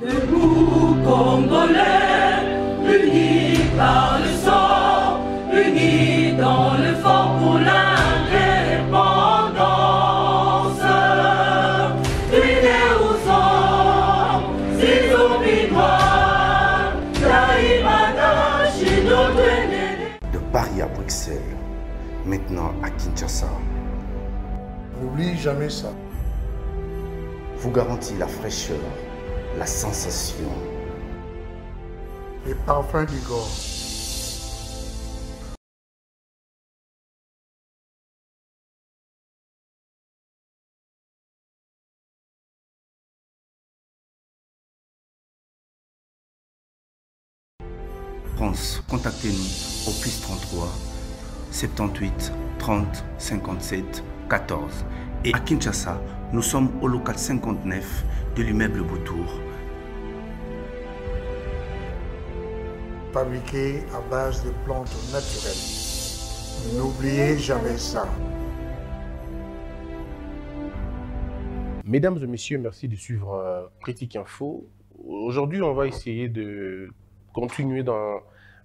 De vous Congolais, unis par le sang, unis dans le fort pour l'indépendance. c'est au hommes, si noir, Taïmada, Chino, De Paris à Bruxelles, maintenant à Kinshasa. N'oublie jamais ça. Vous garantit la fraîcheur la sensation, Les parfums du France, contactez-nous au plus 33 78 30 57 14. Et à Kinshasa, nous sommes au local 59 de l'immeuble Boutour. fabriqués à base de plantes naturelles. N'oubliez jamais ça. Mesdames et messieurs, merci de suivre euh, Critique Info. Aujourd'hui, on va essayer de continuer dans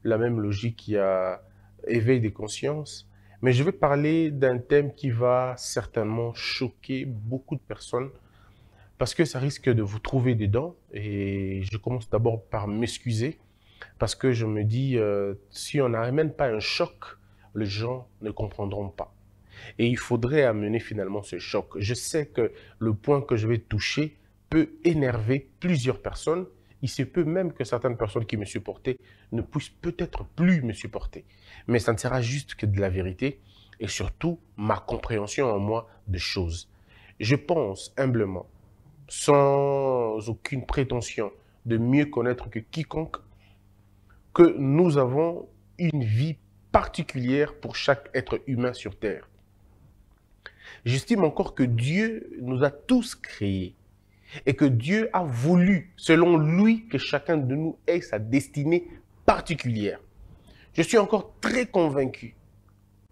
la même logique qui a éveil des consciences, mais je vais parler d'un thème qui va certainement choquer beaucoup de personnes parce que ça risque de vous trouver dedans. Et je commence d'abord par m'excuser parce que je me dis, euh, si on n'amène pas un choc, les gens ne comprendront pas. Et il faudrait amener finalement ce choc. Je sais que le point que je vais toucher peut énerver plusieurs personnes. Il se peut même que certaines personnes qui me supportaient ne puissent peut-être plus me supporter. Mais ça ne sera juste que de la vérité et surtout ma compréhension en moi de choses. Je pense humblement, sans aucune prétention de mieux connaître que quiconque, que nous avons une vie particulière pour chaque être humain sur Terre. J'estime encore que Dieu nous a tous créés et que Dieu a voulu, selon lui, que chacun de nous ait sa destinée particulière. Je suis encore très convaincu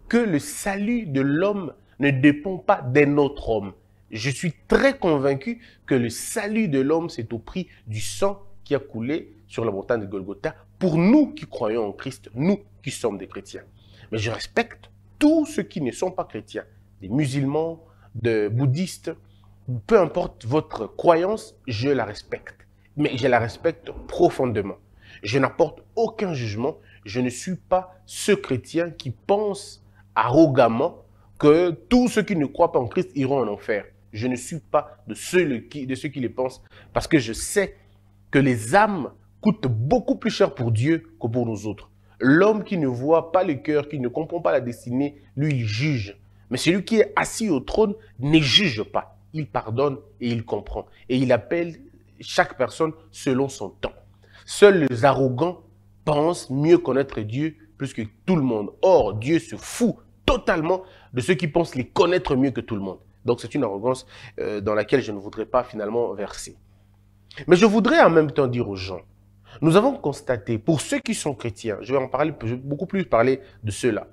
que le salut de l'homme ne dépend pas d'un autre homme. Je suis très convaincu que le salut de l'homme, c'est au prix du sang qui a coulé sur la montagne de Golgotha pour nous qui croyons en Christ, nous qui sommes des chrétiens. Mais je respecte tous ceux qui ne sont pas chrétiens, des musulmans, des bouddhistes, peu importe votre croyance, je la respecte. Mais je la respecte profondément. Je n'apporte aucun jugement. Je ne suis pas ce chrétien qui pense arrogamment que tous ceux qui ne croient pas en Christ iront en enfer. Je ne suis pas de ceux, qui, de ceux qui les pensent parce que je sais que les âmes coûte beaucoup plus cher pour Dieu que pour nous autres. L'homme qui ne voit pas le cœur, qui ne comprend pas la destinée, lui, il juge. Mais celui qui est assis au trône ne juge pas. Il pardonne et il comprend. Et il appelle chaque personne selon son temps. Seuls les arrogants pensent mieux connaître Dieu plus que tout le monde. Or, Dieu se fout totalement de ceux qui pensent les connaître mieux que tout le monde. Donc c'est une arrogance euh, dans laquelle je ne voudrais pas finalement verser. Mais je voudrais en même temps dire aux gens, nous avons constaté, pour ceux qui sont chrétiens, je vais en parler, beaucoup plus parler de ceux-là.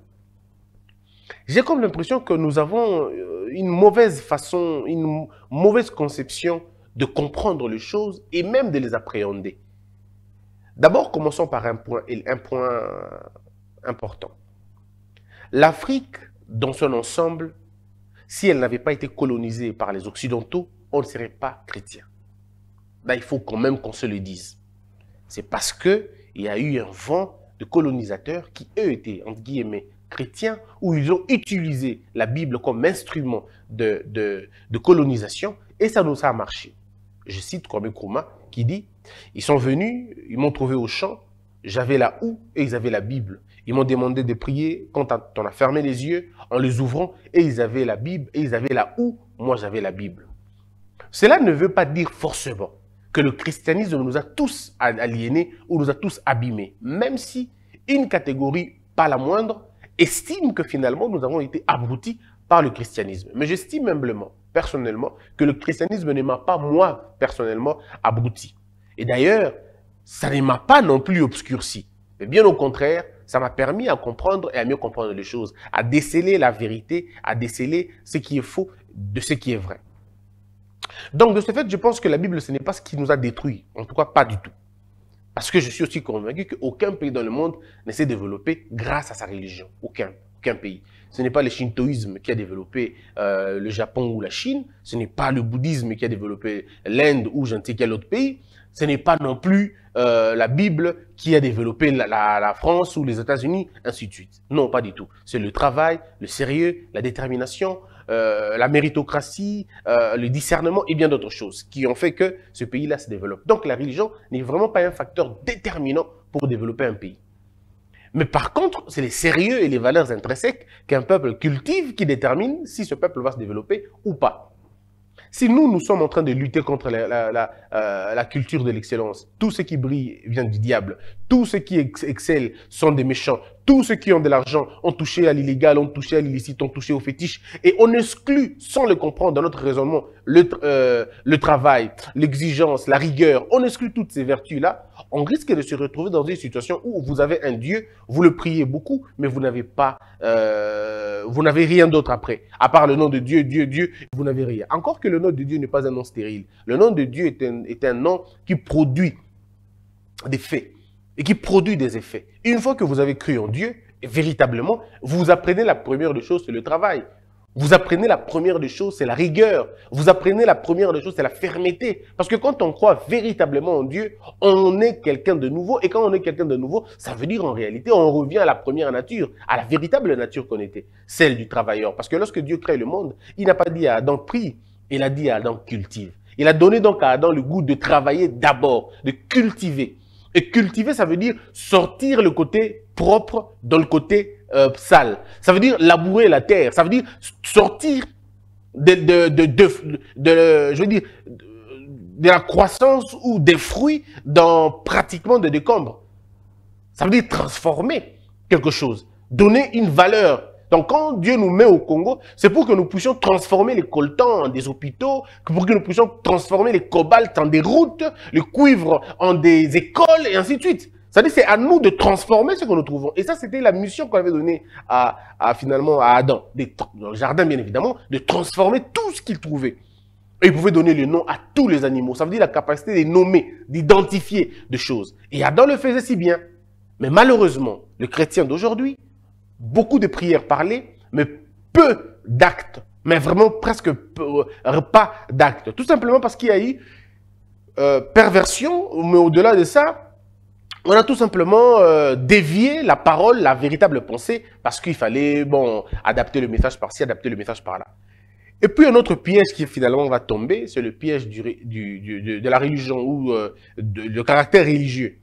J'ai comme l'impression que nous avons euh, une mauvaise façon, une mauvaise conception de comprendre les choses et même de les appréhender. D'abord, commençons par un point, un point important. L'Afrique, dans son ensemble, si elle n'avait pas été colonisée par les Occidentaux, on ne serait pas chrétien. Ben, il faut quand même qu'on se le dise c'est parce qu'il y a eu un vent de colonisateurs qui, eux, étaient, entre guillemets, chrétiens, où ils ont utilisé la Bible comme instrument de, colonisation, et ça nous a marché. Je cite Kwame qui dit « Ils sont venus, ils m'ont trouvé au champ, j'avais la houe et ils avaient la Bible. Ils m'ont demandé de prier quand on a fermé les yeux, en les ouvrant, et ils avaient la Bible, et ils avaient la houe, moi j'avais la Bible. » Cela ne veut pas dire forcément que le christianisme nous a tous aliénés ou nous a tous abîmés, même si une catégorie, pas la moindre, estime que finalement nous avons été abrutis par le christianisme. Mais j'estime humblement, personnellement, que le christianisme ne m'a pas, moi, personnellement, abruti. Et d'ailleurs, ça ne m'a pas non plus obscurci. Mais bien au contraire, ça m'a permis à comprendre et à mieux comprendre les choses, à déceler la vérité, à déceler ce qui est faux de ce qui est vrai. Donc, de ce fait, je pense que la Bible, ce n'est pas ce qui nous a détruits. En tout cas, pas du tout. Parce que je suis aussi convaincu qu'aucun pays dans le monde ne s'est développé grâce à sa religion. Aucun. Aucun pays. Ce n'est pas le shintoïsme qui a développé euh, le Japon ou la Chine. Ce n'est pas le bouddhisme qui a développé l'Inde ou j'en sais quel autre pays. Ce n'est pas non plus euh, la Bible qui a développé la France ou les États-Unis, ainsi de suite. Non, pas du tout. C'est le travail, le sérieux, la détermination, euh, la méritocratie, euh, le discernement et bien d'autres choses qui ont fait que ce pays-là se développe. Donc la religion n'est vraiment pas un facteur déterminant pour développer un pays. Mais par contre, c'est les sérieux et les valeurs intrinsèques qu'un peuple cultive qui déterminent si ce peuple va se développer ou pas. Si nous, nous sommes en train de lutter contre la, euh, culture de l'excellence, tout ce qui brille vient du diable, tout ce qui excelle sont des méchants, tous ceux qui ont de l'argent ont touché à l'illégal, ont touché à l'illicite, ont touché au fétiche. Et on exclut, sans le comprendre dans notre raisonnement, euh, le, travail, l'exigence, la rigueur. On exclut toutes ces vertus-là. On risque de se retrouver dans une situation où vous avez un Dieu, vous le priez beaucoup, mais vous n'avez pas, euh, vous n'avez rien d'autre après. À part le nom de Dieu, Dieu, Dieu, vous n'avez rien. Encore que le nom de Dieu n'est pas un nom stérile. Le nom de Dieu est un, est un nom qui produit des faits et qui produit des effets. Une fois que vous avez cru en Dieu, véritablement, vous apprenez la première des choses, c'est le travail. Vous apprenez la première des choses, c'est la rigueur. Vous apprenez la première des choses, c'est la fermeté. Parce que quand on croit véritablement en Dieu, on est quelqu'un de nouveau. Et quand on est quelqu'un de nouveau, ça veut dire en réalité, on revient à la première nature, à la véritable nature qu'on était, celle du travailleur. Parce que lorsque Dieu crée le monde, il n'a pas dit à Adam prie, il a dit à Adam cultive. Il a donné donc à Adam le goût de travailler d'abord, de cultiver. Et cultiver, ça veut dire sortir le côté propre dans le côté euh, sale. Ça veut dire labourer la terre. Ça veut dire sortir de, de, de, de de la croissance ou des fruits dans pratiquement des décombres. Ça veut dire transformer quelque chose, donner une valeur donc quand Dieu nous met au Congo, c'est pour que nous puissions transformer les coltans en des hôpitaux, pour que nous puissions transformer les cobalt en des routes, le cuivre en des écoles, et ainsi de suite. C'est-à-dire nous de transformer ce que nous trouvons. Et ça, c'était la mission qu'on avait donnée à, finalement à Adam, dans le jardin bien évidemment, de transformer tout ce qu'il trouvait. Et il pouvait donner le nom à tous les animaux. Ça veut dire la capacité de nommer, d'identifier des choses. Et Adam le faisait si bien. Mais malheureusement, le chrétien d'aujourd'hui, beaucoup de prières parlées, mais peu d'actes, mais vraiment presque euh, pas d'actes. Tout simplement parce qu'il y a eu euh, perversion, mais au-delà de ça, on a tout simplement euh, dévié la parole, la véritable pensée, parce qu'il fallait, bon, adapter le message par-ci, adapter le message par-là. Et puis un autre piège qui finalement va tomber, c'est le piège de, la religion ou de, le caractère religieux.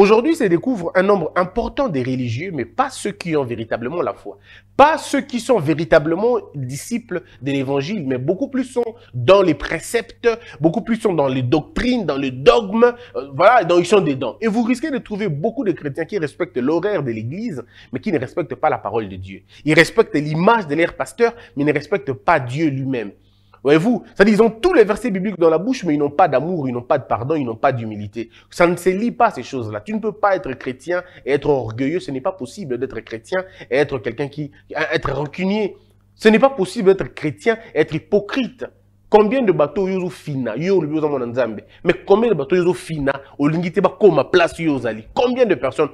Aujourd'hui se découvre un nombre important des religieux, mais pas ceux qui ont véritablement la foi. Pas ceux qui sont véritablement disciples de l'évangile, mais beaucoup plus sont dans les préceptes, beaucoup plus sont dans les doctrines, dans les dogmes, euh, voilà, ils sont dedans. Et vous risquez de trouver beaucoup de chrétiens qui respectent l'horaire de l'église, mais qui ne respectent pas la parole de Dieu. Ils respectent l'image de leur pasteur, mais ne respectent pas Dieu lui-même. Voyez-vous C'est-à-dire ont tous les versets bibliques dans la bouche, mais ils n'ont pas d'amour, ils n'ont pas de pardon, ils n'ont pas d'humilité. Ça ne se lit pas, ces choses-là. Tu ne peux pas être chrétien et être orgueilleux. Ce n'est pas possible d'être chrétien et être quelqu'un qui... être rancunier. Ce n'est pas possible d'être chrétien et être hypocrite. Combien de bateaux fina, Mais combien de bateaux yozo au place Combien de personnes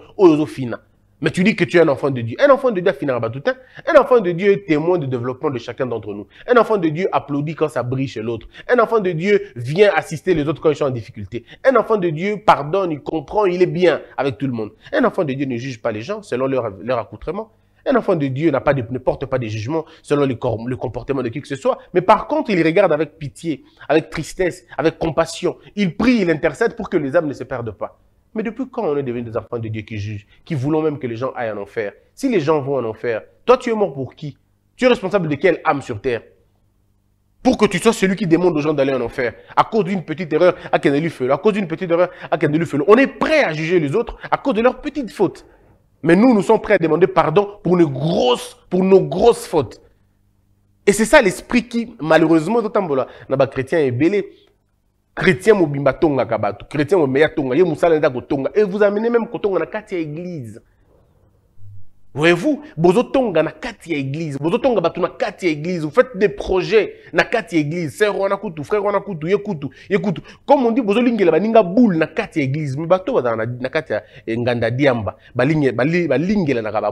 mais tu dis que tu es un enfant de Dieu. Un enfant de Dieu à tout un. Un enfant de Dieu est témoin du développement de chacun d'entre nous. Un enfant de Dieu applaudit quand ça brille chez l'autre. Un enfant de Dieu vient assister les autres quand ils sont en difficulté. Un enfant de Dieu pardonne, il comprend, il est bien avec tout le monde. Un enfant de Dieu ne juge pas les gens selon leur, accoutrement. Un enfant de Dieu pas ne porte pas de jugement selon le, comportement de qui que ce soit, mais par contre, il regarde avec pitié, avec tristesse, avec compassion. Il prie, il intercède pour que les âmes ne se perdent pas. Mais depuis quand on est devenu des enfants de Dieu qui jugent, qui voulons même que les gens aillent en enfer Si les gens vont en enfer, toi tu es mort pour qui Tu es responsable de quelle âme sur terre pour que tu sois celui qui demande aux gens d'aller en enfer, à cause d'une petite erreur, à feu à cause d'une petite erreur, à feu On est prêt à juger les autres à cause de leurs petites fautes. Mais nous, nous sommes prêts à demander pardon pour nos grosses, pour nos grosses fautes. Et c'est ça l'esprit qui, malheureusement, le chrétien et belé chrétien mobimba tonga kabatu, chrétien meya tonga ye mosala tonga, kotonga et vous amenez même kotonga na kati ya église voyez-vous bozotonga na kati ya église bozotonga bato na kati ya église vous faites des projets na kati ya église sœur wana kutu frère wana kutu ye kutu ye kutu comme on dit bozolingela baninga boule na kati ya église me bato bazala na kati ya eh, nganda diamba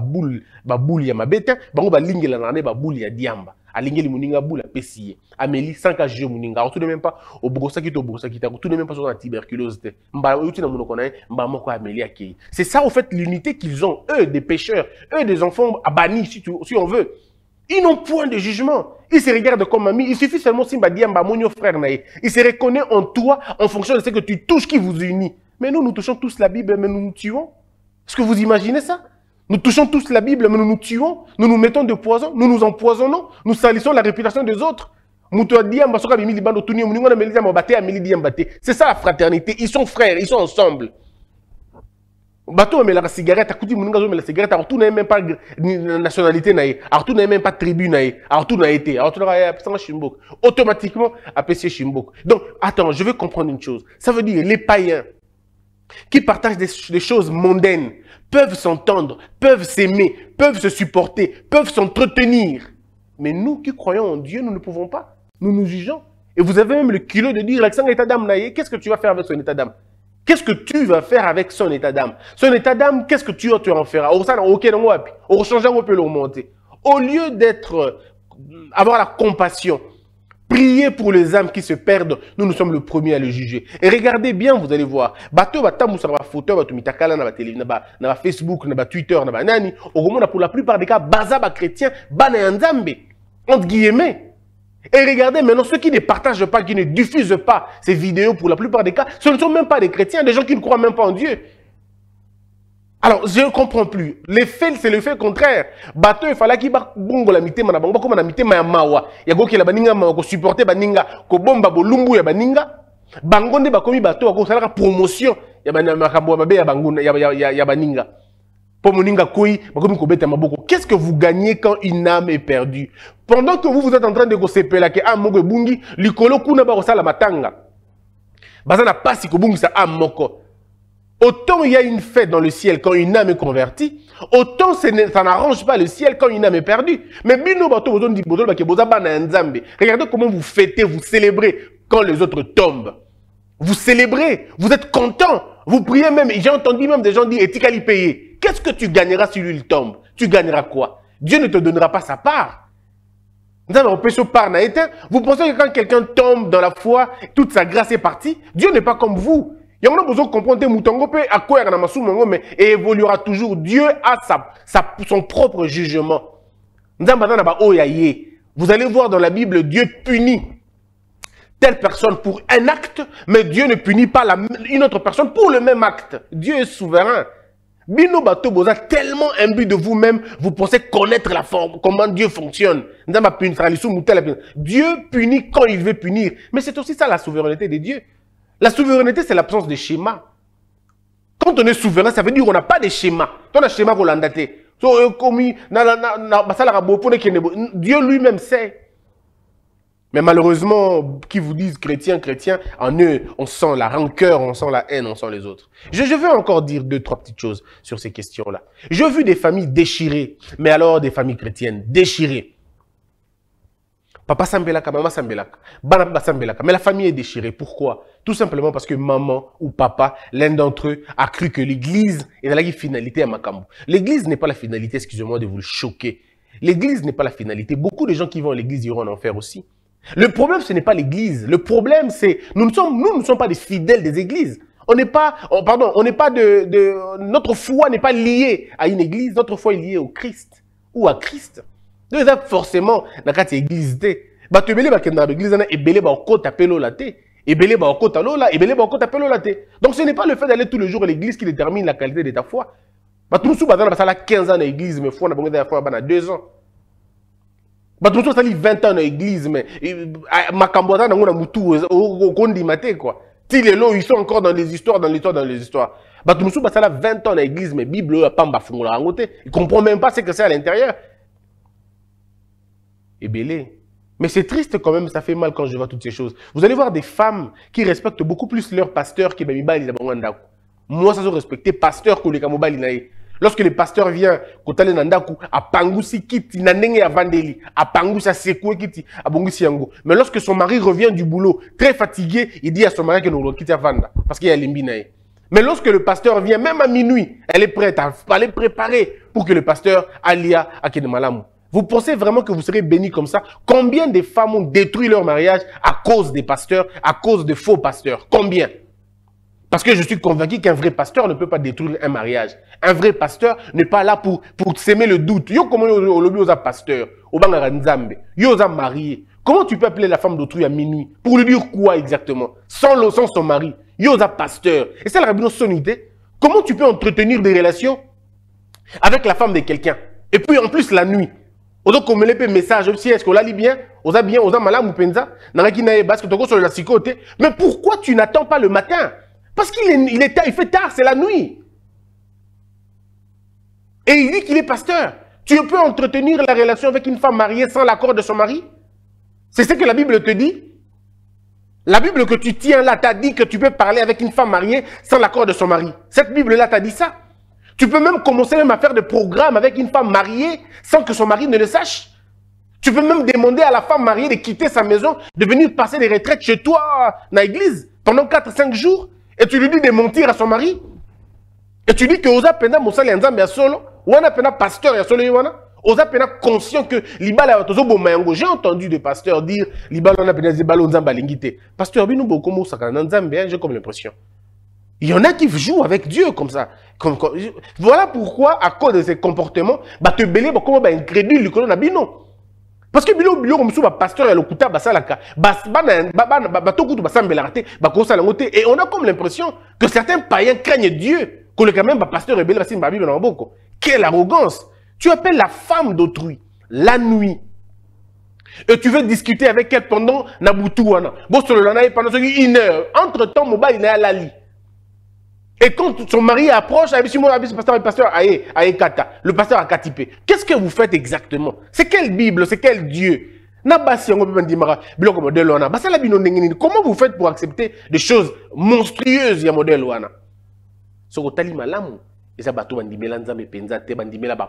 boule ba boule ya bango balingela bango ne ba boule ya diamba alingeli muninga bula apesi ameli sans ka muninga tout le même pas au obokosaki to t'a, tout le même pas sur la tuberculose mba mbala na monoko na mba moko ameli akei c'est ça au fait l'unité qu'ils ont eux des pêcheurs eux des enfants à si, tu, si on veut ils n'ont point de jugement ils se regardent comme amis il suffit seulement simba diamba monio frère na Ils il se reconnaît en toi en fonction de ce que tu touches qui vous unit mais nous nous touchons tous la bible mais nous nous tuons est-ce que vous imaginez ça nous touchons tous la Bible, mais nous nous tuons, nous nous mettons de poison, nous nous empoisonnons, nous salissons la réputation des autres. C'est ça la fraternité. Ils sont frères, ils sont ensemble. Bato la cigarette, même pas nationalité même pas tribu n'a été, Automatiquement appelé chimbok. Donc attends, je veux comprendre une chose. Ça veut dire les païens qui partagent des choses mondaines peuvent s'entendre, peuvent s'aimer, peuvent se supporter, peuvent s'entretenir. Mais nous qui croyons en Dieu, nous ne pouvons pas. Nous nous jugeons. Et vous avez même le culot de dire, Alexandre, état d'âme, qu'est-ce que tu vas faire avec son état d'âme Qu'est-ce que tu vas faire avec son état d'âme Son état d'âme, qu'est-ce que tu, tu en feras Au lieu d'être, euh, avoir la compassion, Priez pour les âmes qui se perdent. Nous, nous sommes le premier à le juger. Et regardez bien, vous allez voir. Bato Facebook Twitter na nani. Au pour la plupart des cas Bazaba chrétien entre guillemets. Et regardez maintenant, ceux qui ne partagent pas, qui ne diffusent pas ces vidéos, pour la plupart des cas, ce ne sont même pas des chrétiens, des gens qui ne croient même pas en Dieu. Alors, je ne comprends plus. Le fait c'est le fait contraire. Bateau, il fallait qu'il bongo la mité mana bango comme la mité ma mawa. Ya go la baninga ma ko supporter baninga ko bomba bolumbu ya baninga. Bango bakomi bateau ko sala promotion ya bana makambo babe ya banguna ya ya ya baninga. Pomoninga koi bakomi ko beta maboko. Qu'est-ce que vous gagnez quand une âme est perdue Pendant que vous vous êtes en train de se sepela ke amogo bungi likolo kuna ba ko sala matanga. Bazana pasi ko bungisa amoko. Autant il y a une fête dans le ciel quand une âme est convertie, autant ça n'arrange pas le ciel quand une âme est perdue. Mais regardez comment vous fêtez, vous célébrez quand les autres tombent. Vous célébrez, vous êtes content, vous priez même. J'ai entendu même des gens dire, et payer. Qu'est-ce que tu gagneras si lui tombe Tu gagneras quoi Dieu ne te donnera pas sa part. Vous pensez que quand quelqu'un tombe dans la foi, toute sa grâce est partie Dieu n'est pas comme vous. Il y a a besoin de comprendre que peut mais évoluera toujours. Dieu a sa, son propre jugement. Vous allez voir dans la Bible, Dieu punit telle personne pour un acte, mais Dieu ne punit pas une autre personne pour le même acte. Dieu est souverain. Bino vous êtes tellement imbu de vous-même, vous pensez connaître la forme, comment Dieu fonctionne. Dieu punit quand il veut punir. Mais c'est aussi ça la souveraineté de Dieu. La souveraineté, c'est l'absence de schéma. Quand on est souverain, ça veut dire qu'on n'a pas de schéma. schéma, euh, Dieu lui-même sait. Mais malheureusement, qui vous disent chrétien, chrétien, en eux, on sent la rancœur, on sent la haine, on sent les autres. Je, je veux encore dire deux, trois petites choses sur ces questions-là. J'ai vu des familles déchirées, mais alors des familles chrétiennes déchirées. Papa Sambelaka, maman Sambelaka, Banaba Sambelaka. Mais la famille est déchirée. Pourquoi Tout simplement parce que maman ou papa, l'un d'entre eux, a cru que l'église est la finalité à Makambo. L'église n'est pas la finalité, excusez-moi de vous le choquer. L'église n'est pas la finalité. Beaucoup de gens qui vont à l'église iront en enfer aussi. Le problème, ce n'est pas l'église. Le problème, c'est nous ne sommes, nous ne sommes pas des fidèles des églises. On n'est pas, oh, pardon, on n'est pas de, de, notre foi n'est pas liée à une église. Notre foi est liée au Christ ou à Christ donc eza forcément na kati ya église te bato ebele bakendaka na église wana hein, ebele bakokota mpe lola te ebele bakokota lola ebele bakokota mpe lola te donc ce n'est pas le fait d'aller tout le jour à l'église qui détermine la qualité de ta foi tout le monde na basala 15 ans à l'Église, mais foi na bango de la foi ya bana 2 ans ah, le monde basali 20 ans à l'Église, mais makambo aza nango na au okondima maté quoi ti ils sont encore dans les histoires dans l'histoire dans les histoires bato mosusu basala 20 ans à l'Église, mais bible oyo pas afungolaka yango côté. il comprend même pas ce que c'est à l'intérieur mais c'est triste quand même, ça fait mal quand je vois toutes ces choses. Vous allez voir des femmes qui respectent beaucoup plus leur pasteur qui les Nabangandako. Moi, ça se respecter pasteur que les nae. Lorsque le pasteur vient, Kotale Nandaku, à Pangusi Kiti, Nanenge Avandeli, à Pangusa Sekwe Kiti, à Bongusi Mais lorsque son mari revient du boulot, très fatigué, il dit à son mari que nous quitte Vanda parce qu'il y a l'Imbinae. Mais lorsque le pasteur vient, même à minuit, elle est prête à aller préparer pour que le pasteur alia à Kedemalamu. Vous pensez vraiment que vous serez béni comme ça Combien de femmes ont détruit leur mariage à cause des pasteurs, à cause de faux pasteurs Combien Parce que je suis convaincu qu'un vrai pasteur ne peut pas détruire un mariage. Un vrai pasteur n'est pas là pour, pour le doute. Yo, comment pasteur Au Yo, marié. Comment tu peux appeler la femme d'autrui à minuit Pour lui dire quoi exactement Sans sans son mari. pasteur. Et la sonité. Comment tu peux entretenir des relations avec la femme de quelqu'un Et puis en plus la nuit est ce bien na mais pourquoi tu n'attends pas le matin parce qu'il est, il est tard, il fait tard c'est la nuit et il dit qu'il est pasteur tu peux entretenir la relation avec une femme mariée sans l'accord de son mari c'est ce que la bible te dit la bible que tu tiens là t'a dit que tu peux parler avec une femme mariée sans l'accord de son mari cette bible là t'a dit ça tu peux même commencer même à faire des programmes avec une femme mariée sans que son mari ne le sache. Tu peux même demander à la femme mariée de quitter sa maison, de venir passer des retraites chez toi, dans l'église, pendant 4-5 jours, et tu lui dis de mentir à son mari. Et tu dis que osa pena mosala ya nzambe ya solo, wana pena pasteur ya solo wana, osa pena conscient que libala ya tozo boma J'ai entendu des pasteurs dire libala wana pena zibalo nzambe alingi Pasteur bino sakana nzambe, hein, j'ai comme l'impression. Il y en a qui jouent avec Dieu comme ça. Comme, voilà pourquoi, à cause de ces comportements, bah, te belé, bah, comment, bah, incrédule, qu'on a bino. Parce que bilo, bilo, comme ça, bah, pasteur, et l'okuta, bah, ça, la ka, bah, bah, bah, bah, bah, bah, bah tokutu, bah, ça, raté bah, comme ça, la Et on a comme l'impression que certains païens craignent Dieu, que le quand même, bah, pasteur, et belé, bah, c'est une bah, bible, boko. Quelle arrogance! Tu appelles la femme d'autrui, la nuit. Et tu veux discuter avec elle pendant Nabutouana. Bon, sur le lana, pendant une heure. Entre temps, mon bah, il est à la lit. Et quand son mari approche, ah, le pasteur a katipé. Qu'est-ce que vous faites exactement C'est quelle Bible C'est quel Dieu Comment vous faites pour accepter des choses monstrueuses un modèle wana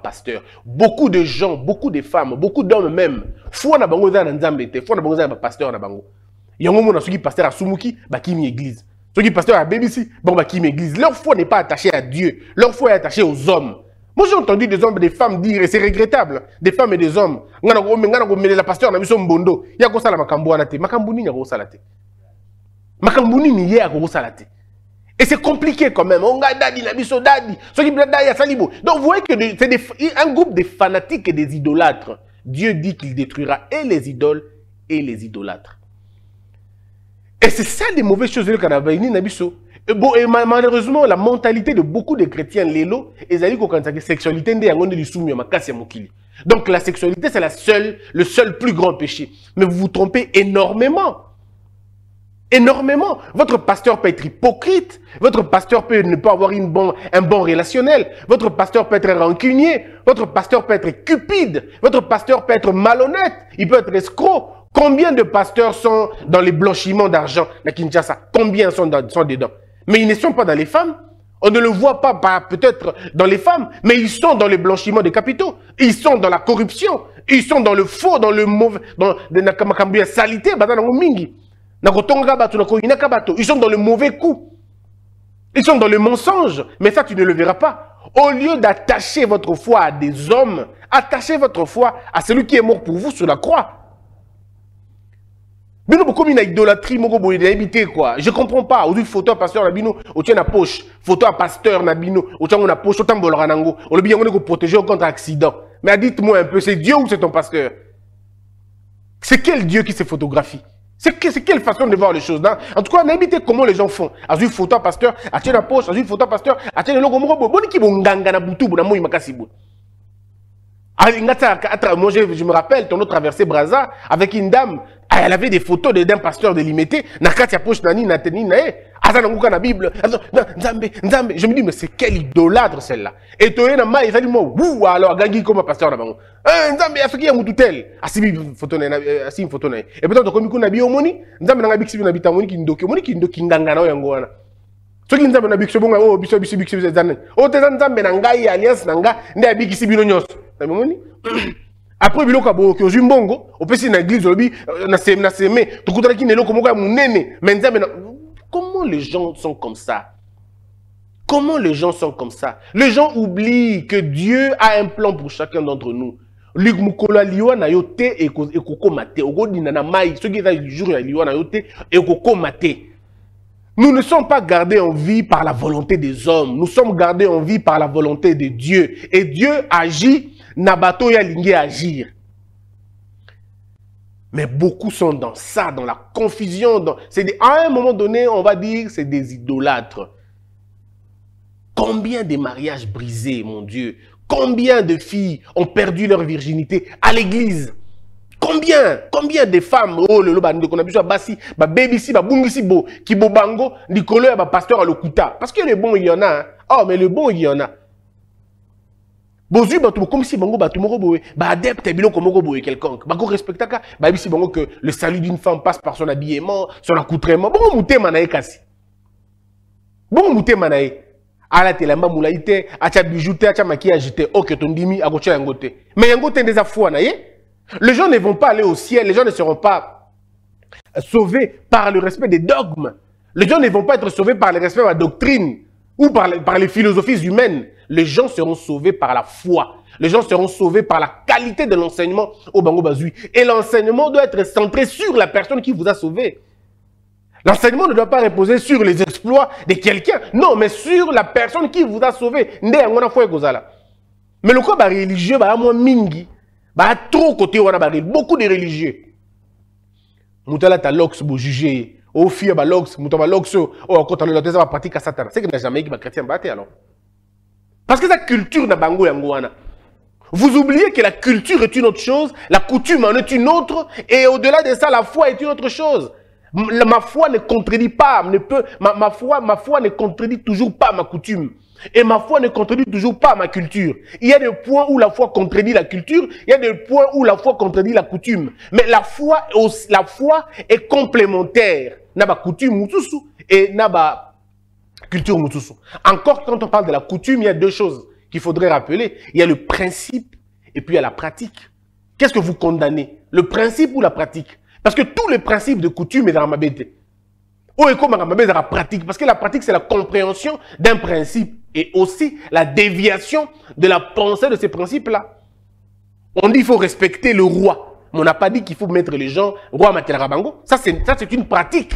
pasteur. Beaucoup de gens, beaucoup de femmes, beaucoup d'hommes même, il na bango pasteur na pasteur ceux qui pasteur à BBC, bon, bah, qui m'église. Leur foi n'est pas attachée à Dieu. Leur foi est attachée aux hommes. Moi, j'ai entendu des hommes et des femmes dire, et c'est regrettable, des femmes et des hommes. la pasteur, on a vu son bondo. Il y a quoi ça, la Makambouni, il a quoi ça, la Makambouni, il a quoi ça, la et c'est compliqué quand même. On a dadi, nabiso dadi, ce qui blada ya salibo. Donc vous voyez que c'est un groupe de fanatiques et des idolâtres. Dieu dit qu'il détruira et les idoles et les idolâtres. Et c'est ça les mauvaises choses et malheureusement, la mentalité de beaucoup de chrétiens, Lélo, ils dit que Donc la sexualité, c'est seule, le seul plus grand péché. Mais vous vous trompez énormément. Énormément. Votre pasteur peut être hypocrite. Votre pasteur peut ne pas avoir un bon relationnel. Votre pasteur peut être rancunier. Votre pasteur peut être cupide. Votre pasteur peut être malhonnête. Il peut être escroc. Combien de pasteurs sont dans les blanchiments d'argent Kinshasa Combien sont, dedans Mais ils ne sont pas dans les femmes. On ne le voit pas, peut-être dans les femmes, mais ils sont dans le blanchiment des capitaux. Ils sont dans la corruption. Ils sont dans le faux, dans le mauvais, dans salité. Ils sont dans le mauvais coup. Ils sont dans le mensonge. Mais ça, tu ne le verras pas. Au lieu d'attacher votre foi à des hommes, attachez votre foi à celui qui est mort pour vous sur la croix. Bino beaucoup une idolâtrie moko boye d'habiter quoi. Je comprends pas. Aujourd'hui photo à pasteur Nabino, bino, au tient la poche. Photo à pasteur na bino, au tient a poche, au temps nango. On le bien on protéger contre accident. Mais dites-moi un peu, c'est Dieu ou c'est ton pasteur C'est quel Dieu qui se photographie c'est que, quelle façon de voir les choses là hein? En tout cas, n'habitez comment les gens font. Azui photo pasteur, à tien la poche, azui photo pasteur, attirer le logo bon boni ki bonganga na butu na moi makasi bon. Ah, moi, je, je me rappelle ton autre traversée Braza avec une dame elle avait des photos d'un pasteur de l'imité, nakati poche nani nateni nae, na Bible, nzambe, nzambe, je me dis, mais c'est quel idolâtre celle-là. Et toi, na ma, dit « moi, wou, alors, gangi comme pasteur na bango. Eh, ce qui ya asimi photo na, asimi photo na. Et peut-être, comme ikou na bi omoni, nzambe na ngabiksi na bita moni ki ndoki, moni qui ndoki nganga na yango Ce qui nzambe na bikisi bongo oh biso biso Oh te na alliance na nga après biloko ya boyoki ozwi mbongo opesi na église olobi euh, na seme na seme tokutanaki na eloko comme ya mon me Mais na comment les gens sont comme ça Comment les gens sont comme ça Les gens oublient que Dieu a un plan pour chacun d'entre nous. Luc Mukola liwana yote ekoko mate. Ogodina na mai, ceux qui étaient yote ekoko mate. Nous ne sommes pas gardés en vie par la volonté des hommes. Nous sommes gardés en vie par la volonté de Dieu. Et Dieu agit Nabato ya agir. Mais beaucoup sont dans ça, dans la confusion. Dans... Des... À un moment donné, on va dire c'est des idolâtres. Combien de mariages brisés, mon Dieu Combien de filles ont perdu leur virginité à l'église Combien Combien de femmes Oh, le loba, de bah, si, bah, si, bo, bah, pasteur à Parce que le bon, il y en a. Hein. Oh, mais le bon, il y en a bozwi bato si bango bato moko boye ba adepte biloko moko boye quelconque ba bayebisi bango que le salut d'une femme passe par son habillement son accoutrement bon mouté manaye kasi bongo motema na ye alata elamba molai te acha bijou te maquillage, makiyage ok oke tondimi akotya cha yangote mais yangote te nde eza les gens ne vont pas aller au ciel les gens ne seront pas sauvés par le respect des dogmes les gens ne vont pas être sauvés par le respect de la doctrine ou par, les par les philosophies humaines les gens seront sauvés par la foi. Les gens seront sauvés par la qualité de l'enseignement au Bango Bazui. Et l'enseignement doit être centré sur la personne qui vous a sauvé. L'enseignement ne doit pas reposer sur les exploits de quelqu'un. Non, mais sur la personne qui vous a sauvé. Mais le corps religieux, bah, moi, mingi, bah, trop côté, on a beaucoup de religieux. Moutala Lox, vous jugez. Au bah, lox, moutala lox, oh, quand on le l'a pratique à Satan. C'est que n'a jamais dit, bah, chrétien, bah, alors. Parce que la culture na bango yangouana. Vous oubliez que la culture est une autre chose, la coutume en est une autre, et au-delà de ça, la foi est une autre chose. Ma foi ne contredit pas, ne peut, ma, foi, ma foi ne contredit toujours pas ma coutume. Et ma foi ne contredit toujours pas ma culture. Il y a des points où la foi contredit la culture, il y a des points où la foi contredit la coutume. Mais la foi, la foi est complémentaire. Naba coutume, et culture Encore, quand on parle de la coutume, il y a deux choses qu'il faudrait rappeler. Il y a le principe et puis il y a la pratique. Qu'est-ce que vous condamnez Le principe ou la pratique Parce que tous les principes de coutume est dans ma dans la pratique. Parce que la pratique, c'est la compréhension d'un principe et aussi la déviation de la pensée de ces principes-là. On dit qu'il faut respecter le roi. Mais on n'a pas dit qu'il faut mettre les gens roi matelarabango. Ça, c'est une pratique.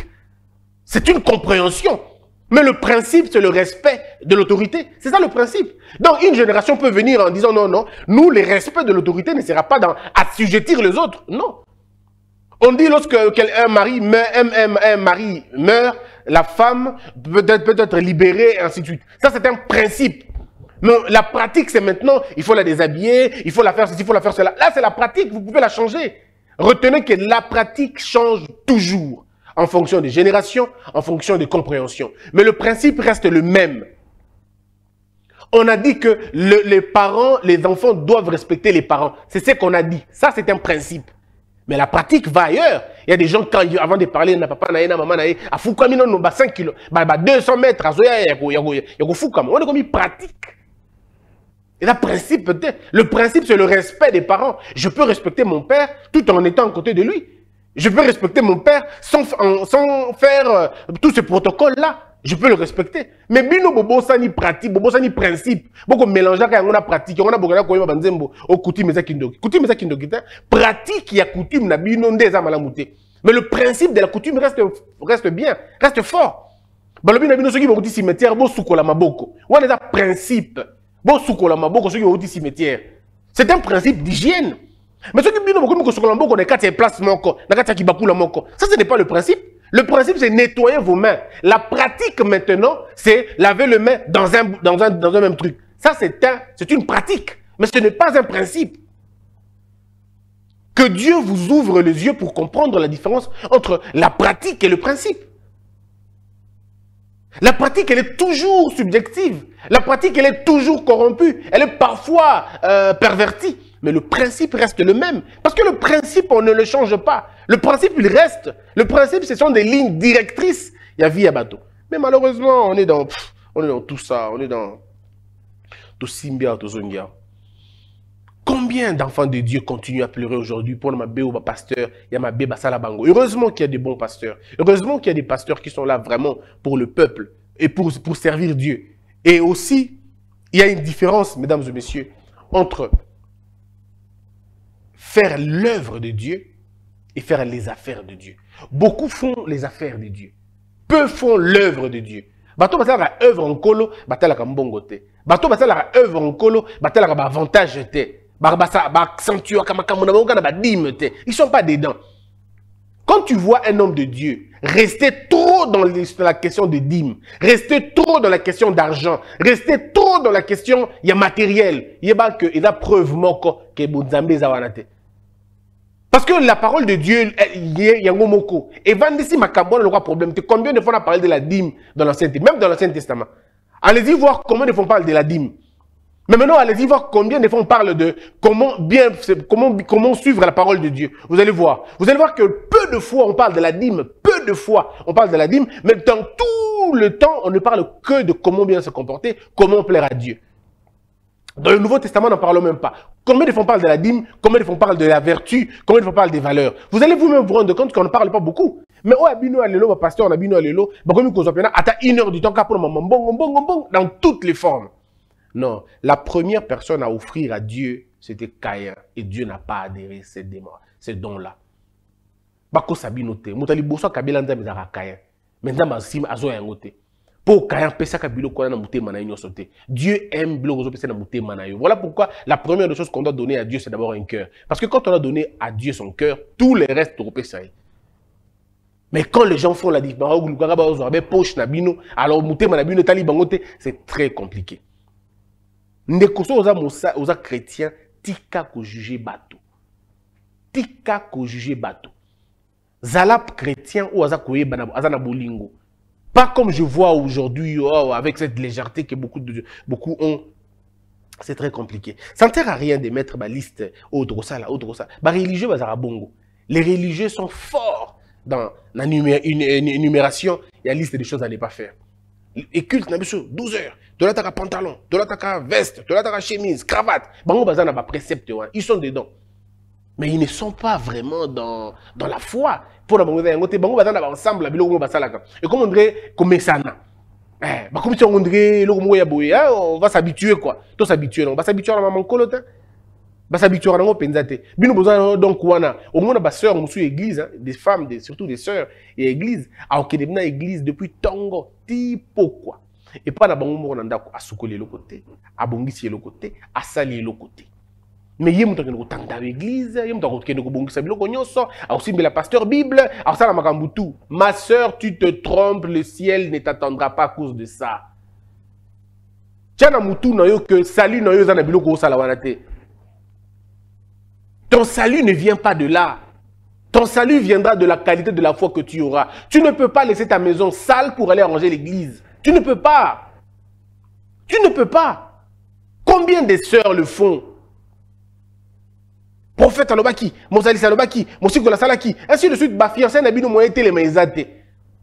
C'est une compréhension. Mais le principe, c'est le respect de l'autorité. C'est ça le principe. Donc, une génération peut venir en disant non, non, nous, le respect de l'autorité ne sera pas dans assujettir les autres. Non. On dit lorsque un mari meurt, mari meurt, la femme peut être, peut être libérée, et ainsi de suite. Ça, c'est un principe. Mais la pratique, c'est maintenant, il faut la déshabiller, il faut la faire ceci, il faut la faire cela. Là, c'est la pratique, vous pouvez la changer. Retenez que la pratique change toujours en fonction des générations, en fonction des compréhensions. Mais le principe reste le même. On a dit que les parents, les enfants doivent respecter les parents. C'est ce qu'on a dit. Ça, c'est un principe. Mais la pratique va ailleurs. Il y a des gens, quand, avant de parler, na papa, na, maman, na, à non, non, 5 bah, kilos, bah, bah, 200 mètres, On a comme pratique. Et principe, Le principe, c'est le respect des parents. Je peux respecter mon père tout en étant à côté de lui. Je peux respecter mon père sans, sans faire euh, tout ce protocole-là. Je peux le respecter. Mais bino bobo ça ni pratique, bobo ça ni principe. Boko mélangeant quand on a pratique, on a bokala koyeba banzembo, Au coutume za kindoki. Coutume za kindoki ta pratique ya coutume na bino ndeza malamute. Mais le principe de la coutume reste reste bien, reste fort. Balobi na bino soki bokuti cimetière bo soukola maboko. a za principe. Bo soukola maboko soki au cimetière. C'est un principe d'hygiène mais qui ça ce n'est pas le principe le principe c'est nettoyer vos mains la pratique maintenant c'est laver les mains dans un, dans un, même truc ça c'est une pratique mais ce n'est pas un principe que Dieu vous ouvre les yeux pour comprendre la différence entre la pratique et le principe. La pratique, elle est toujours subjective. La pratique, elle est toujours corrompue. Elle est parfois euh, pervertie. Mais le principe reste le même. Parce que le principe, on ne le change pas. Le principe, il reste. Le principe, ce sont des lignes directrices. Il y a vie, à bateau. Mais malheureusement, on est dans, on est dans tout ça. On est dans Simbia, tout Combien d'enfants de Dieu continuent à pleurer aujourd'hui pour ma ou pasteur, ma Salabango Heureusement qu'il y a des bons pasteurs. Heureusement qu'il y a des pasteurs qui sont là vraiment pour le peuple et pour, pour servir Dieu. Et aussi, il y a une différence, mesdames et messieurs, entre faire l'œuvre de Dieu et faire les affaires de Dieu. Beaucoup font les affaires de Dieu. Peu font l'œuvre de Dieu. Bato basalaka œuvre en colo, batalaka mbongo te. Bato basalaka œuvre en colo, batalaka ba avantage te. Ba kama kama na bango ba dime te. Ils sont pas dedans. Quand tu vois un homme de Dieu rester trop dans la question de dîmes, rester trop dans la question d'argent, rester trop dans la question, il y a matériel, il y a pas que, il a preuve moko que Bonzambe zawanate. Parce que la parole de Dieu, y il a Yangomoko, et Vandesi Macabon le roi problème, combien de fois on a parlé de la dîme dans l'Ancien Testament, même dans l'Ancien Testament. Allez-y voir combien de fois on parle de la dîme. Mais maintenant, allez-y voir combien de fois on parle de comment bien, comment, comment suivre la parole de Dieu. Vous allez voir. Vous allez voir que peu de fois on parle de la dîme, peu de fois on parle de la dîme, mais dans tout le temps, on ne parle que de comment bien se comporter, comment plaire à Dieu. Dans le Nouveau Testament, on n'en parle même pas. Combien de fois on parle de la dîme Combien de fois on parle de la vertu Combien de fois on parle des valeurs Vous allez vous-même vous rendre compte qu'on ne parle pas beaucoup. Mais oh, a bino à pasteur, on a bino à l'élo, comme nous à une heure du temps, pour bon, dans toutes les formes. Non, la première personne à offrir à Dieu, c'était Caïn. Et Dieu n'a pas adhéré à ces ces dons-là. Bako sabino te, moutali boso kabila nzambe zara Caïn. Maintenant, ma sim azo pour ya mpesaka biloko wana na motema na ye nyonso dieu aime biloko ozopesa na motema na yo voilà pourquoi la première des choses qu'on doit donner à dieu c'est d'abord un cœur parce que quand on a donné à dieu son cœur tout le reste peut ye mais quand les gens font la différence bah, alors motema na bino etali bango c'est très compliqué ndeko so aux chrétiens, tika chrétien tika kojuge bato tika jugé bato Zalap chrétien oyo aza bana aza na bolingo pas comme je vois aujourd'hui, oh, avec cette légèreté que beaucoup, de, beaucoup ont. C'est très compliqué. Ça ne sert à rien de mettre ma liste oh, au là, oh, au bah, religieux, bah, bongo. Les religieux sont forts dans la énumération a la liste des choses à ne pas faire. Et culte, n'a 12 heures. De là, un pantalon, de là, veste, de là, une chemise, cravate. Bango, bah, ils sont dedans mais ils ne sont pas vraiment dans, dans la foi. Pour la yango te bango bazana ensemble la biloko ensemble. Et comme on dirait ça Eh, bah comme tu on dirait ya boye, ah, on va s'habituer quoi. tout s'habituer non, va s'habituer à maman kolo Va s'habituer à ngo penza te. Bino besoin donc wana, au moins ba sœurs musu église, hein, des femmes, des, surtout des sœurs et église, a okende na église depuis tongo, type quoi Et pas na bango moko na à asukole le côté, abongisi le côté, asali le côté. Mais y me ye moto akende kotanda l'église ye moto akende kobongisa biloko mais la pasteur bible Alors ça akosala un tu ma sœur tu te trompes le ciel ne t'attendra pas à cause de ça Tiens, na yo salut na yo eza na biloko ton salut ne vient pas de là ton salut viendra de la qualité de la foi que tu auras tu ne peux pas laisser ta maison sale pour aller arranger l'église tu ne peux pas tu ne peux pas combien de sœurs le font prophète alobaki mosalisi alobaki mosiko Salaki, ainsi de suite bafiancé na bino moye les eza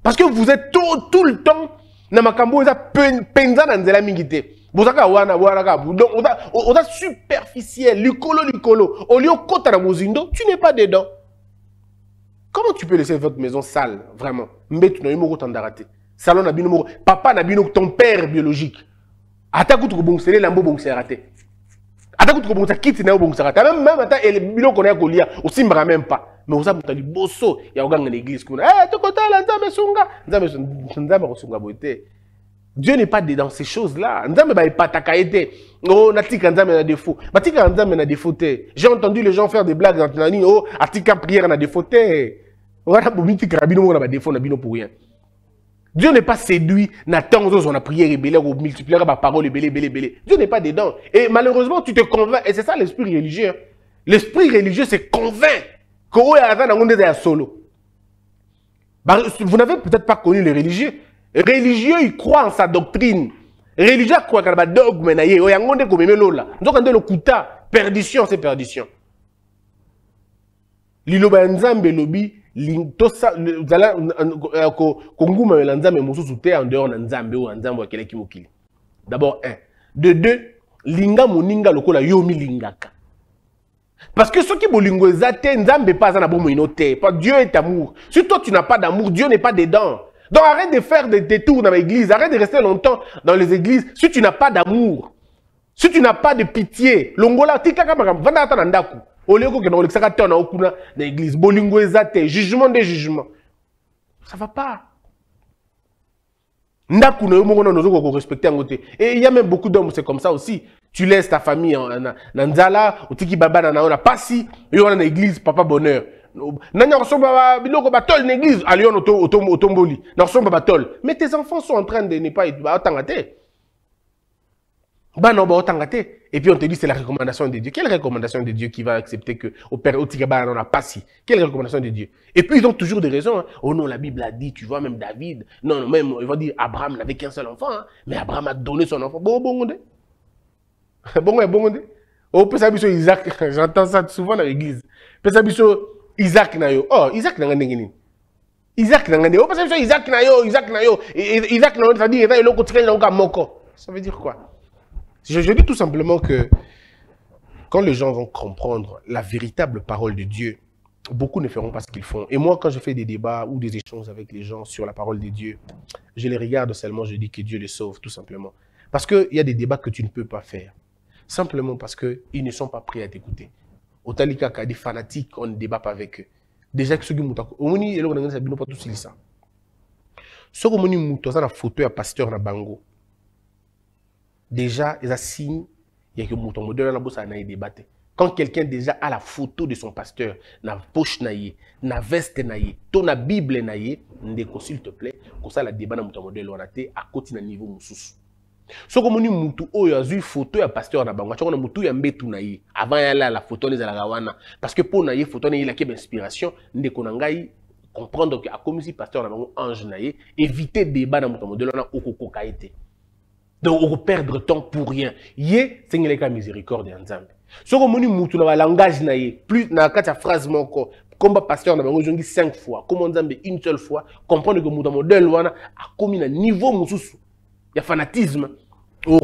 parce que vous êtes tout, tout le temps na makambo za mpenza na nzela mingite. te bozalaka wana boyalaka donc oza superficiel likolo likolo au lieu okota na mozindo tu n'es pas dedans comment tu peux laisser votre maison sale vraiment Mais tu yo moko otandaka te salon na bino papa na ton père biologique ata kutu kobongiselela mbo c'est raté ata kutu kobongisa kiti na yo obongisaka ta meme meme ata biloko na ya aussi osimbaka même pas. mais oza moto liboso ya koganga na église kuna eh, tokotala nzambe esunga nzambe nzambe boye te dieu n'est pas dedans ces choses là nzambe baepataka ye te o oh, natika nzambe na défaut batikaka nzambe na défaut j'ai entendu les gens faire des blagues dans na nini oh atika prière na défaut te wana bomitikaka bino moko na badéfaut na bino pour rien Dieu n'est pas séduit. N'attends on a prié rébellé, ou multiplié par parole, bélé, bélé, bélé. Dieu n'est pas dedans. Et malheureusement, tu te convaincs. Et c'est ça l'esprit religieux. Hein. L'esprit religieux se convainc que qui oh, est solo. Bah, vous n'avez peut-être pas connu les religieux. Les religieux, il croient en sa doctrine. Les religieux croient qu'il y a dogme, oh, il y a un comme là. Donc, on le kuta. Perdition, c'est perdition. Lilo nzambe lobi, euh, te en dehors d'abord un de deux linga moninga lokola yo lingaka. parce que ce bolingo eza te nzambe un aza na inote pas dieu est amour si toi tu n'as pas d'amour dieu n'est pas dedans donc arrête de faire des détours dans l'église arrête de rester longtemps dans les églises si tu n'as pas d'amour si tu n'as pas de pitié longola tika kama vanda ata ndaku olie kokende kolekisaka te wana okuna na bolingo te jugement des jugements ça va pas ndako na yo moko nano ozokoka korespecte et il y a même beaucoup d'hommes c'est comme ça aussi tu laisses ta famille na nzala otiki babana na yo na pasi oyo wana na l'église papa bonheur nani akosomba biloko batole na église auto auto otomboli nakosomba batole mais tes enfants sont en train de ne pas batanga te bana o baotanga te et puis on te dit c'est la recommandation de Dieu. Quelle recommandation de Dieu qui va accepter que au père Otigaba on a pas si Quelle recommandation de Dieu Et puis ils ont toujours des raisons. Hein. Oh non, la Bible a dit, tu vois, même David. Non, non même, ils vont dire Abraham n'avait qu'un seul enfant. Hein. Mais Abraham a donné son enfant. Bon, bon, on Bon, bon, on Oh, Pesabiso Isaac, j'entends ça souvent dans l'église. Pesabiso Isaac na yo. Oh, Isaac n'a rien Isaac n'a rien Oh, Pesabiso Isaac yo. Isaac yo. Isaac n'a ça dit, il y a un moko. Ça veut dire quoi je, dis tout simplement que quand les gens vont comprendre la véritable parole de Dieu, beaucoup ne feront pas ce qu'ils font. Et moi, quand je fais des débats ou des échanges avec les gens sur la parole de Dieu, je les regarde seulement, je dis que Dieu les sauve, tout simplement. Parce qu'il y a des débats que tu ne peux pas faire, simplement parce qu'ils ne sont pas prêts à t'écouter. y a des fanatiques, on ne débat pas avec eux. Déjà que qui m'ont dit, ils ne pas tous ça. Ceux qui m'ont dit, ça. à pasteur Nabango déjà, ils signe, il y a que mouton modèle la bosse à naï débatté Quand quelqu'un déjà a la photo de son pasteur, na poche naïe, na veste naïe, ton na Bible naïe, ndeko s'il te plaît, comme ça la débat na mouton modèle on a été à côté na niveau moussous. soko omoni mutu oh, a azwi photo ya pasteur na bango atiango na motu ya mbetu na ye avant ya a la photo ezalaka wana parce que pour na photo foto wana inspiration bainspiration ndeko na ngai comprendre comme akomisi pasteur na bango ange na éviter débat na moto ya modele wana okokoka ye donc perdre temps pour rien miséricorde mutu na na plus na phrase pasteur na bango dit 5 fois une seule fois comprendre que a un niveau a fanatisme au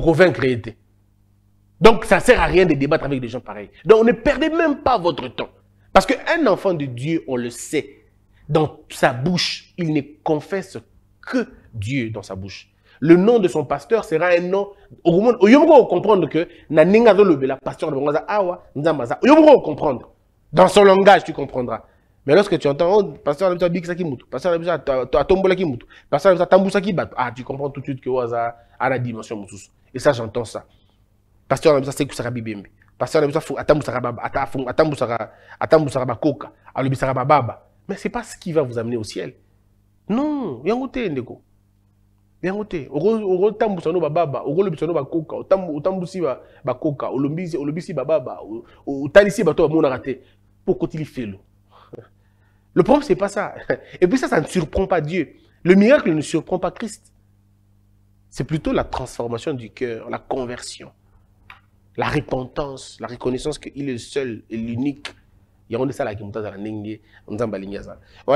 donc ça sert à rien de débattre avec des gens pareils donc ne perdez même pas votre temps parce qu'un enfant de dieu on le sait dans sa bouche il ne confesse que dieu dans sa bouche le nom de son pasteur sera un nom okomi comprendre que na ndenge la pasteur de bango awa awa nzambe aza oyomoka comprendre dans son langage tu comprendras mais lorsque tu entends oh, pasteur na ça qui mutu pasteur na biso atombolaki mutu pasteur na tambusa qui bato ah tu comprends tout de suite que waza oh, a la dimension mosusu et ça j'entends ça pasteur na ça asekusaka bibembe pasteur na biso atambusa baba atambusa atambusaka bakoka alobisaka bababa mais c'est pas ce qui va vous amener au ciel non yango te ndeko le problème c'est pas ça et puis ça ça ne surprend pas dieu le miracle ne surprend pas christ c'est plutôt la transformation du cœur la conversion la repentance la reconnaissance qu'il est le seul et l'unique voilà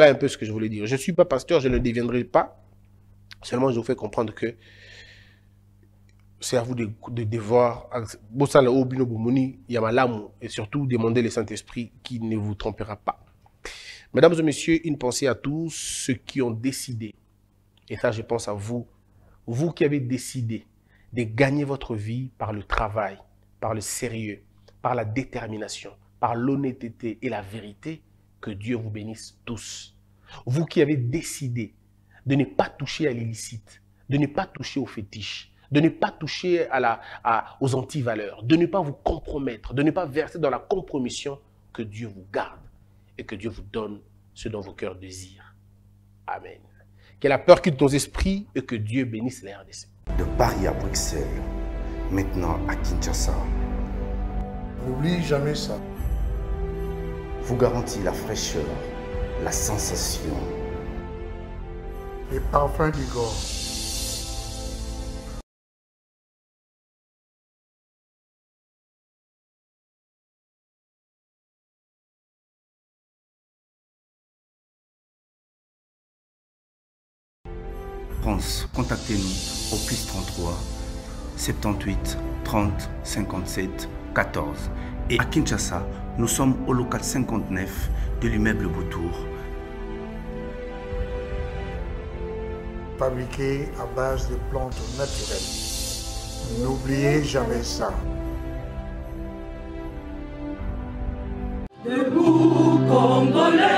un peu ce que je voulais dire. Je ne suis pas pasteur, je ne deviendrai pas. Seulement, je vous fais comprendre que c'est à vous de, devoir, et surtout demander le Saint-Esprit qui ne vous trompera pas. Mesdames et messieurs, une pensée à tous ceux qui ont décidé, et ça je pense à vous, vous qui avez décidé de gagner votre vie par le travail, par le sérieux, par la détermination, par l'honnêteté et la vérité, que Dieu vous bénisse tous. Vous qui avez décidé de ne pas toucher à l'illicite, de ne pas toucher aux fétiches, de ne pas toucher à la, à, aux antivaleurs, de ne pas vous compromettre, de ne pas verser dans la compromission que Dieu vous garde et que Dieu vous donne ce dont vos cœurs désirent. Amen. Que la peur quitte nos esprits et que Dieu bénisse les RDC. De Paris à Bruxelles, maintenant à Kinshasa. N'oubliez jamais ça. Vous garantit la fraîcheur, la sensation et parfum du France, contactez-nous au plus 33 78 30 57 14. Et à Kinshasa, nous sommes au local 59 de l'immeuble Boutour. fabriqués à base de plantes naturelles. N'oubliez jamais ça. Congolais,